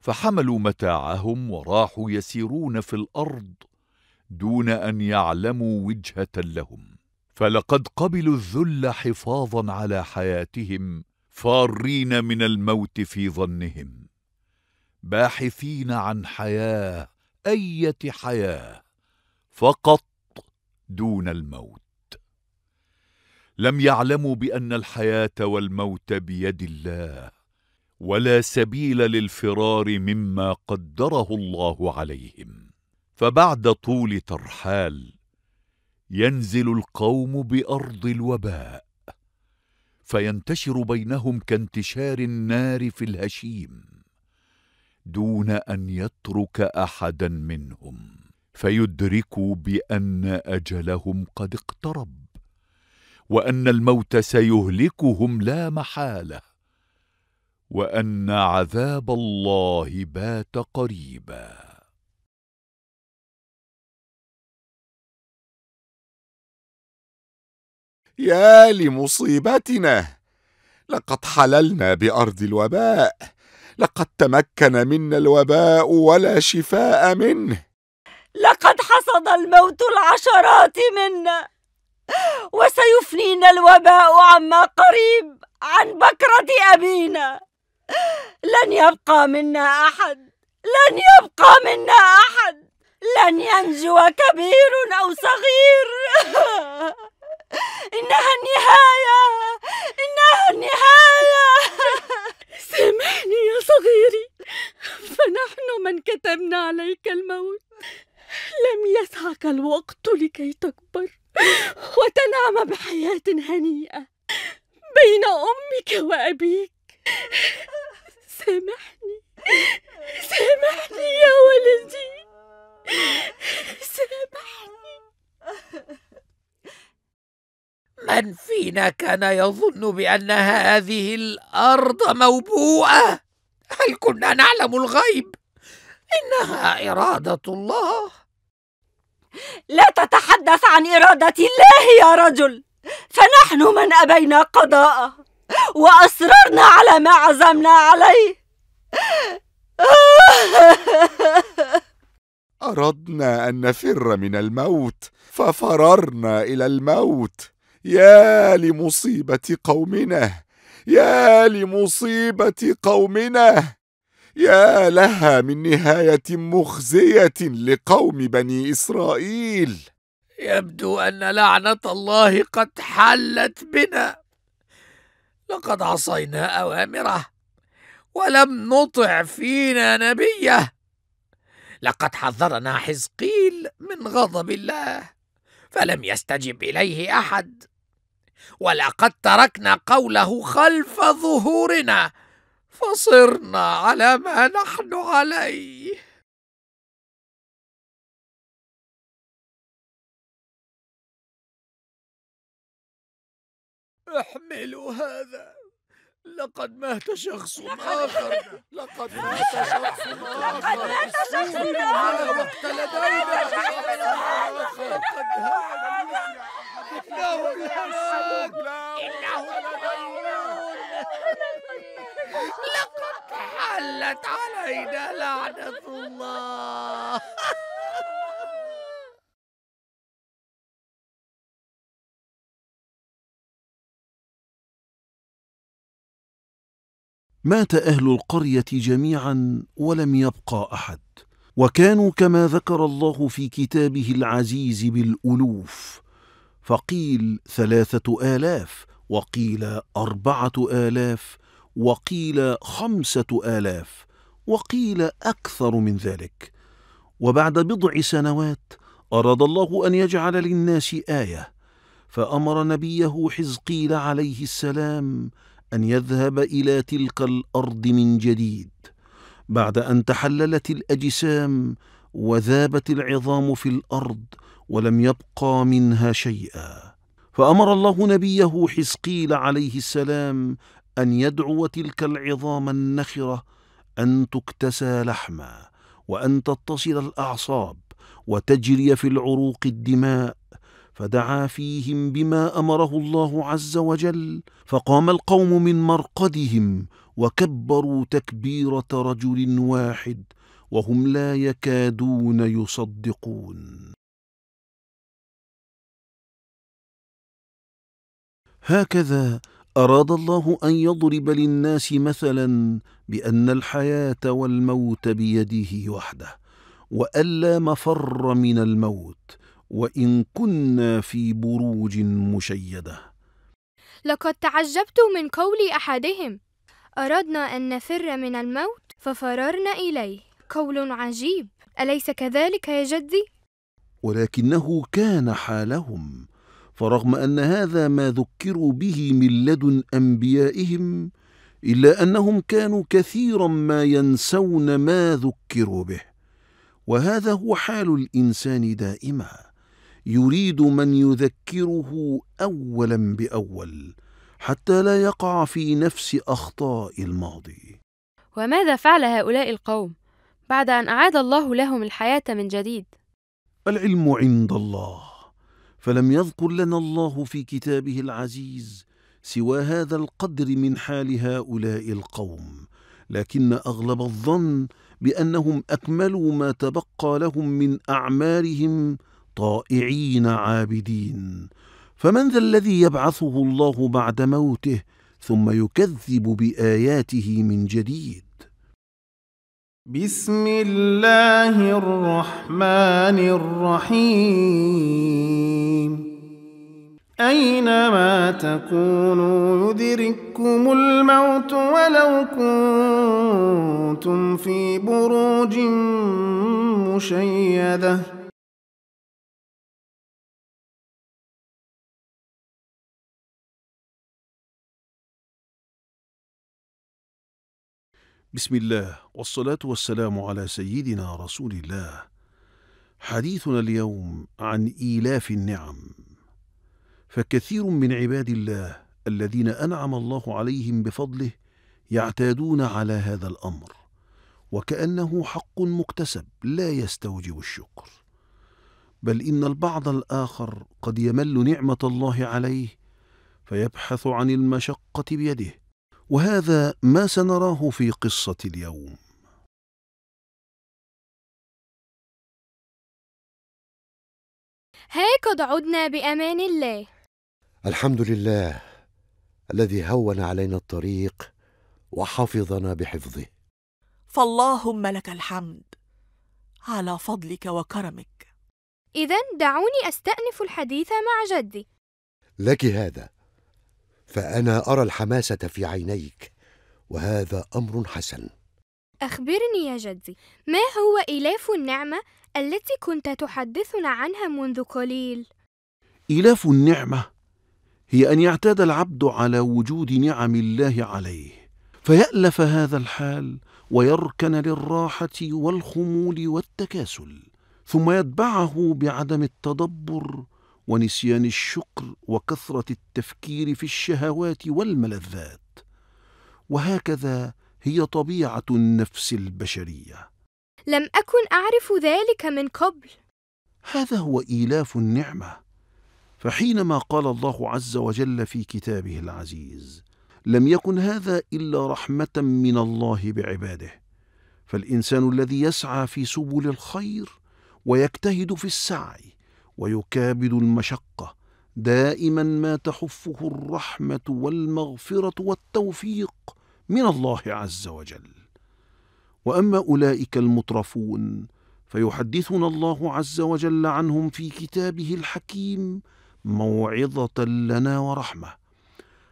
فحملوا متاعهم وراحوا يسيرون في الارض دون ان يعلموا وجهه لهم فلقد قبلوا الذل حفاظا على حياتهم فارين من الموت في ظنهم باحثين عن حياه أية حياة فقط دون الموت لم يعلموا بأن الحياة والموت بيد الله ولا سبيل للفرار مما قدره الله عليهم فبعد طول ترحال ينزل القوم بأرض الوباء فينتشر بينهم كانتشار النار في الهشيم دون ان يترك احدا منهم فيدركوا بان اجلهم قد اقترب وان الموت سيهلكهم لا محاله وان عذاب الله بات قريبا يا لمصيبتنا لقد حللنا بارض الوباء لقد تمكن منا الوباء ولا شفاء منه لقد حصد الموت العشرات منا وسيفنينا الوباء عما قريب عن بكرة أبينا لن يبقى منا أحد لن يبقى منا أحد لن ينجو كبير أو صغير إنها النهاية إنها النهاية سامحني يا صغيري فنحن من كتبنا عليك الموت لم يسعك الوقت لكي تكبر وتنعم بحياة هنيئة بين أمك وأبيك سامحني سامحني يا ولدي سامحني من فينا كان يظن بأن هذه الأرض موبوءة؟ هل كنا نعلم الغيب؟ إنها إرادة الله لا تتحدث عن إرادة الله يا رجل فنحن من أبينا قضاءه وأصررنا على ما عزمنا عليه أردنا أن نفر من الموت ففررنا إلى الموت يا لمصيبة قومنا يا لمصيبة قومنا يا لها من نهاية مخزية لقوم بني إسرائيل يبدو أن لعنة الله قد حلت بنا لقد عصينا أوامره ولم نطع فينا نبيه لقد حذرنا حزقيل من غضب الله فلم يستجب إليه أحد ولقد تركنا قوله خلف ظهورنا فصرنا على ما نحن عليه احملوا هذا لقد مات شخص آخر لقد مات شخص آخر لقد مات شخص آخر لقد مات شخص آخر إنه لمجنون إنه لمجنون لقد حلت علينا لعنة الله مات أهل القرية جميعا ولم يبقى أحد وكانوا كما ذكر الله في كتابه العزيز بالألوف فقيل ثلاثة آلاف وقيل أربعة آلاف وقيل خمسة آلاف وقيل أكثر من ذلك وبعد بضع سنوات أراد الله أن يجعل للناس آية فأمر نبيه حزقيل عليه السلام أن يذهب إلى تلك الأرض من جديد بعد أن تحللت الأجسام وذابت العظام في الأرض ولم يبقى منها شيئا فأمر الله نبيه حزقيل عليه السلام أن يدعو تلك العظام النخرة أن تكتسى لحما وأن تتصل الأعصاب وتجري في العروق الدماء فدعا فيهم بما امره الله عز وجل فقام القوم من مرقدهم وكبروا تكبيرة رجل واحد وهم لا يكادون يصدقون هكذا أراد الله أن يضرب للناس مثلا بأن الحياة والموت بيده وحده وألا مفر من الموت وإن كنا في بروج مشيدة لقد تعجبت من قول أحدهم أردنا أن نفر من الموت ففررنا إليه قول عجيب أليس كذلك يا جدي؟ ولكنه كان حالهم فرغم أن هذا ما ذكروا به من لدن أنبيائهم إلا أنهم كانوا كثيرا ما ينسون ما ذكروا به وهذا هو حال الإنسان دائما يريد من يذكره أولا بأول حتى لا يقع في نفس أخطاء الماضي وماذا فعل هؤلاء القوم بعد أن أعاد الله لهم الحياة من جديد؟ العلم عند الله فلم يذكر لنا الله في كتابه العزيز سوى هذا القدر من حال هؤلاء القوم لكن أغلب الظن بأنهم أكملوا ما تبقى لهم من أعمارهم طائعين عابدين فمن ذا الذي يبعثه الله بعد موته ثم يكذب باياته من جديد بسم الله الرحمن الرحيم أينما تكونوا يدرككم الموت ولو كنتم في بروج مشيده بسم الله والصلاة والسلام على سيدنا رسول الله. حديثنا اليوم عن إيلاف النعم. فكثير من عباد الله الذين أنعم الله عليهم بفضله يعتادون على هذا الأمر، وكأنه حق مكتسب لا يستوجب الشكر. بل إن البعض الآخر قد يمل نعمة الله عليه فيبحث عن المشقة بيده وهذا ما سنراه في قصة اليوم هيك قد عدنا بأمان الله الحمد لله الذي هون علينا الطريق وحفظنا بحفظه فاللهم لك الحمد على فضلك وكرمك إذا دعوني أستأنف الحديث مع جدي لك هذا فانا ارى الحماسه في عينيك وهذا امر حسن اخبرني يا جدي ما هو الاف النعمه التي كنت تحدثنا عنها منذ قليل الاف النعمه هي ان يعتاد العبد على وجود نعم الله عليه فيالف هذا الحال ويركن للراحه والخمول والتكاسل ثم يتبعه بعدم التدبر ونسيان الشكر وكثرة التفكير في الشهوات والملذات وهكذا هي طبيعة النفس البشرية لم أكن أعرف ذلك من قبل هذا هو إيلاف النعمة فحينما قال الله عز وجل في كتابه العزيز لم يكن هذا إلا رحمة من الله بعباده فالإنسان الذي يسعى في سبل الخير ويجتهد في السعي ويكابد المشقة دائما ما تحفه الرحمة والمغفرة والتوفيق من الله عز وجل وأما أولئك المترفون فيحدثنا الله عز وجل عنهم في كتابه الحكيم موعظة لنا ورحمة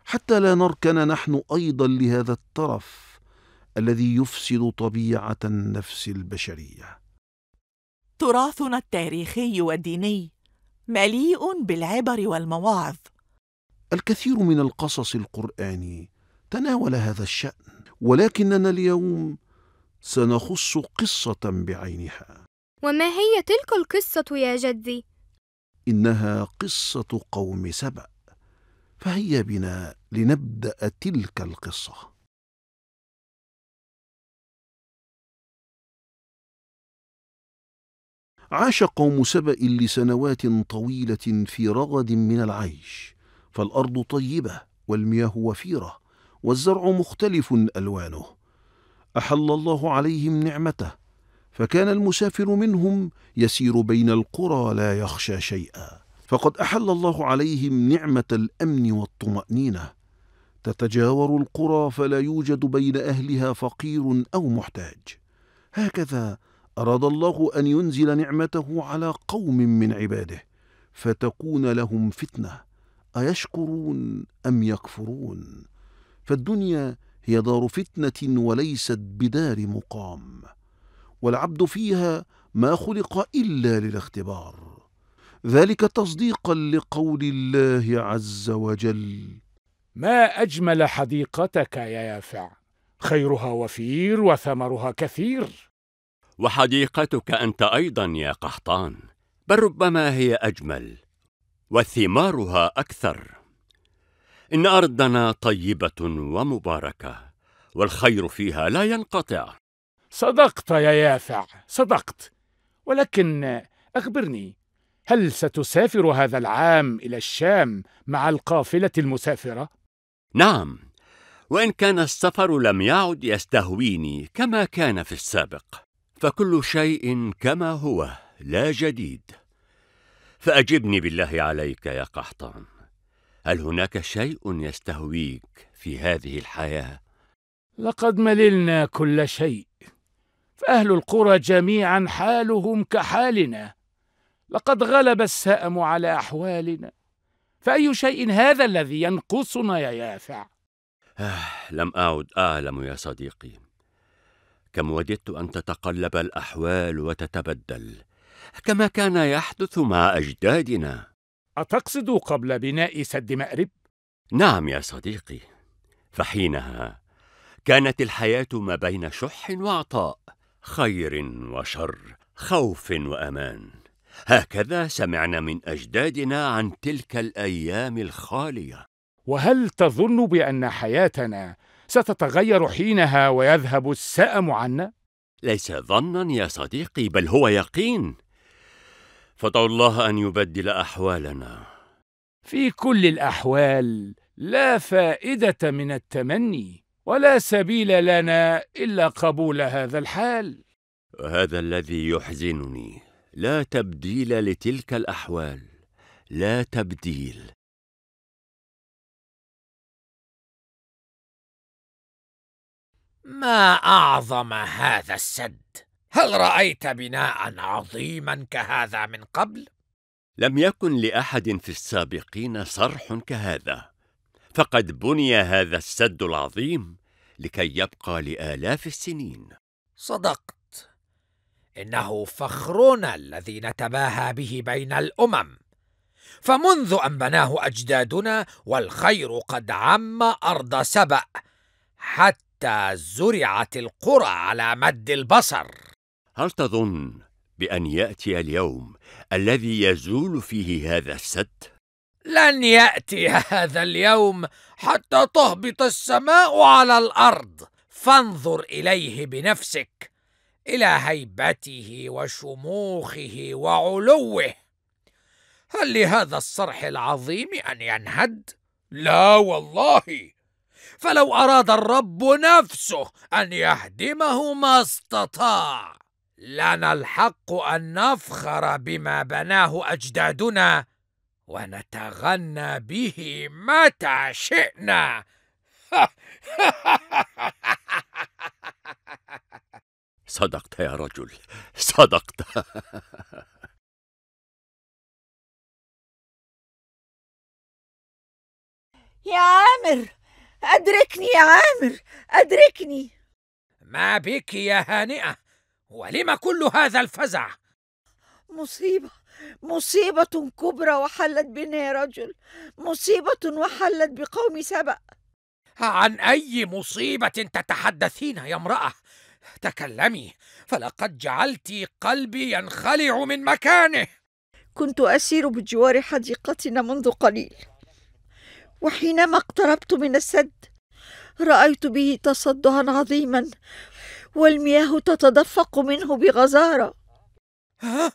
حتى لا نركن نحن أيضا لهذا الترف الذي يفسد طبيعة النفس البشرية تراثنا التاريخي والديني مليء بالعبر والمواعظ الكثير من القصص القراني تناول هذا الشان ولكننا اليوم سنخص قصه بعينها وما هي تلك القصه يا جدي انها قصه قوم سبأ فهيا بنا لنبدا تلك القصه عاش قوم سبأ لسنوات طويلة في رغد من العيش فالأرض طيبة والمياه وفيرة والزرع مختلف ألوانه أحل الله عليهم نعمته فكان المسافر منهم يسير بين القرى لا يخشى شيئا فقد أحل الله عليهم نعمة الأمن والطمأنينة تتجاور القرى فلا يوجد بين أهلها فقير أو محتاج هكذا أراد الله أن ينزل نعمته على قوم من عباده فتكون لهم فتنة أيشكرون أم يكفرون فالدنيا هي دار فتنة وليست بدار مقام والعبد فيها ما خلق إلا للاختبار ذلك تصديقا لقول الله عز وجل ما أجمل حديقتك يا يافع خيرها وفير وثمرها كثير وحديقتك أنت أيضا يا قحطان بل ربما هي أجمل وثمارها أكثر إن أرضنا طيبة ومباركة والخير فيها لا ينقطع صدقت يا يافع صدقت ولكن أخبرني هل ستسافر هذا العام إلى الشام مع القافلة المسافرة؟ نعم وإن كان السفر لم يعد يستهويني كما كان في السابق فكل شيء كما هو لا جديد فأجبني بالله عليك يا قحطان هل هناك شيء يستهويك في هذه الحياة؟ لقد مللنا كل شيء فأهل القرى جميعا حالهم كحالنا لقد غلب السأم على أحوالنا فأي شيء هذا الذي ينقصنا يا يافع؟ آه، لم أعد أعلم يا صديقي كم وددت أن تتقلب الأحوال وتتبدل كما كان يحدث مع أجدادنا أتقصد قبل بناء سد مأرب؟ نعم يا صديقي فحينها كانت الحياة ما بين شح وعطاء خير وشر خوف وأمان هكذا سمعنا من أجدادنا عن تلك الأيام الخالية وهل تظن بأن حياتنا ستتغير حينها ويذهب السأم عنا؟ ليس ظنا يا صديقي بل هو يقين فدعو الله أن يبدل أحوالنا في كل الأحوال لا فائدة من التمني ولا سبيل لنا إلا قبول هذا الحال وهذا الذي يحزنني لا تبديل لتلك الأحوال لا تبديل ما أعظم هذا السد؟ هل رأيت بناء عظيما كهذا من قبل؟ لم يكن لأحد في السابقين صرح كهذا فقد بني هذا السد العظيم لكي يبقى لآلاف السنين صدقت إنه فخرنا الذي نتباهى به بين الأمم فمنذ أن بناه أجدادنا والخير قد عم أرض سبأ حتى حتى زرعت القرى على مد البصر هل تظن بأن يأتي اليوم الذي يزول فيه هذا السد؟ لن يأتي هذا اليوم حتى تهبط السماء على الأرض فانظر إليه بنفسك إلى هيبته وشموخه وعلوه هل لهذا الصرح العظيم أن ينهد؟ لا والله فلو أراد الرب نفسه أن يهدمه ما استطاع لنا الحق أن نفخر بما بناه أجدادنا ونتغنى به متى شئنا صدقت يا رجل صدقت يا عامر أدركني يا عامر أدركني ما بك يا هانئة ولم كل هذا الفزع مصيبة مصيبة كبرى وحلت بنا يا رجل مصيبة وحلت بقوم سبأ عن أي مصيبة تتحدثين يا امرأة تكلمي فلقد جعلت قلبي ينخلع من مكانه كنت أسير بجوار حديقتنا منذ قليل وحينما اقتربت من السد رأيت به تصدعا عظيما والمياه تتدفق منه بغزارة ها؟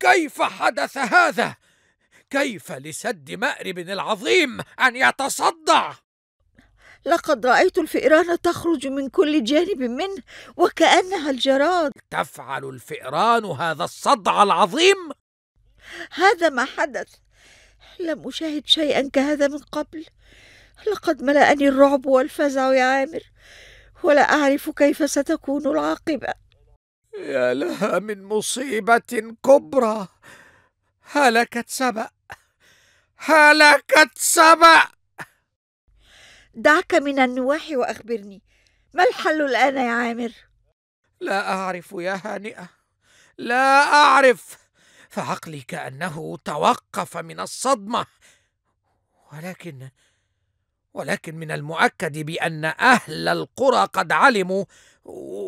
كيف حدث هذا؟ كيف لسد مأرب العظيم أن يتصدع؟ لقد رأيت الفئران تخرج من كل جانب منه وكأنها الجراد تفعل الفئران هذا الصدع العظيم؟ هذا ما حدث لم أشاهد شيئا كهذا من قبل لقد ملأني الرعب والفزع يا عامر ولا أعرف كيف ستكون العاقبة يا لها من مصيبة كبرى هلكت سبأ هلكت سبأ دعك من النواح وأخبرني ما الحل الآن يا عامر؟ لا أعرف يا هانئة لا أعرف فعقلي كانه توقف من الصدمه ولكن ولكن من المؤكد بان اهل القرى قد علموا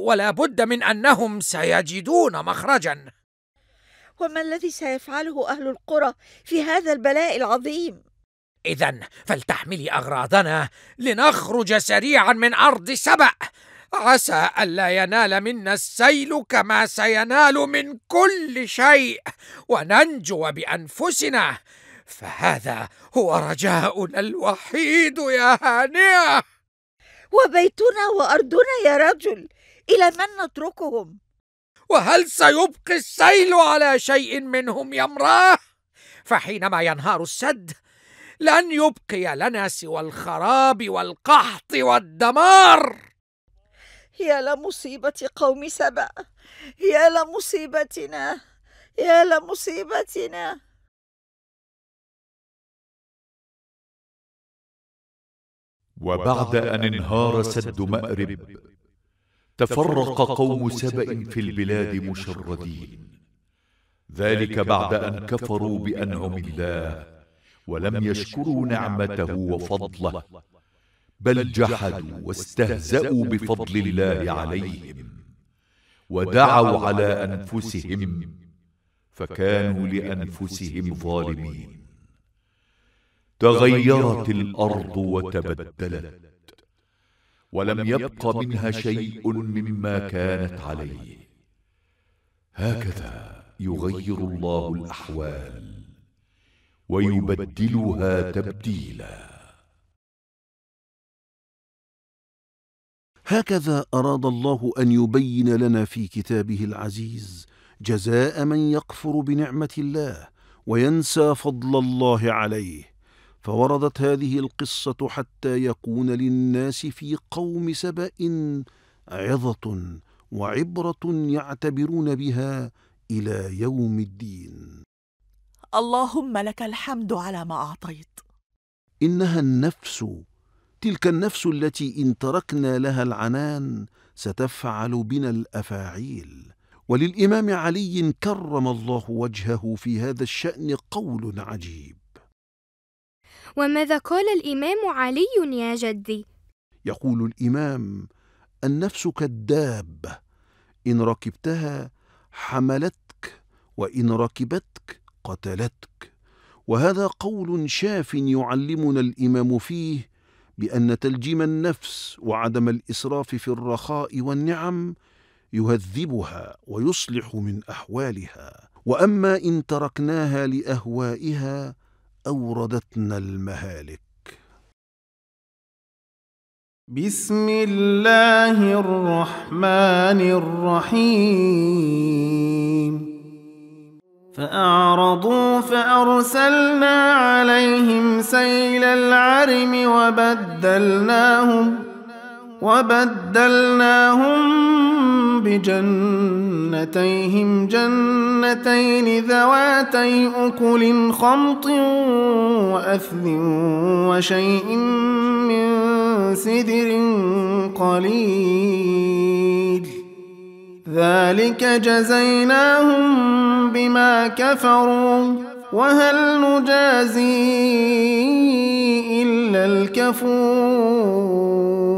ولا بد من انهم سيجدون مخرجا وما الذي سيفعله اهل القرى في هذا البلاء العظيم اذا فلتحملي اغراضنا لنخرج سريعا من ارض سبأ عسى ألا ينال منا السيل كما سينال من كل شيء وننجو بأنفسنا فهذا هو رجاؤنا الوحيد يا هانئة وبيتنا وأرضنا يا رجل إلى من نتركهم؟ وهل سيبقي السيل على شيء منهم يا امراه فحينما ينهار السد لن يبقي لنا سوى الخراب والقحط والدمار يا لمصيبة قوم سبأ يا لمصيبتنا يا لمصيبتنا وبعد أن انهار سد مأرب تفرق قوم سبأ في البلاد مشردين ذلك بعد أن كفروا بأنعم الله ولم يشكروا نعمته وفضله بل جحدوا واستهزأوا بفضل الله عليهم ودعوا على أنفسهم فكانوا لأنفسهم ظالمين تغيرت الأرض وتبدلت ولم يبق منها شيء مما كانت عليه هكذا يغير الله الأحوال ويبدلها تبديلاً هكذا أراد الله أن يبين لنا في كتابه العزيز جزاء من يكفر بنعمة الله وينسى فضل الله عليه فوردت هذه القصة حتى يكون للناس في قوم سبأ عظة وعبرة يعتبرون بها إلى يوم الدين اللهم لك الحمد على ما أعطيت إنها النفس تلك النفس التي إن تركنا لها العنان ستفعل بنا الأفاعيل وللإمام علي كرم الله وجهه في هذا الشأن قول عجيب وماذا قال الإمام علي يا جدي؟ يقول الإمام النفس كالدابة إن ركبتها حملتك وإن ركبتك قتلتك وهذا قول شاف يعلمنا الإمام فيه بأن تلجيم النفس وعدم الإسراف في الرخاء والنعم يهذبها ويصلح من أحوالها وأما إن تركناها لأهوائها أوردتنا المهالك بسم الله الرحمن الرحيم فأعرضوا فأرسلنا عليهم سيل العرم وبدلناهم وبدلناهم بجنتيهم جنتين ذواتي أكل خمط وأثل وشيء من سدر قليل ذلك جزيناهم بما كفروا وهل نجازي إلا الكفور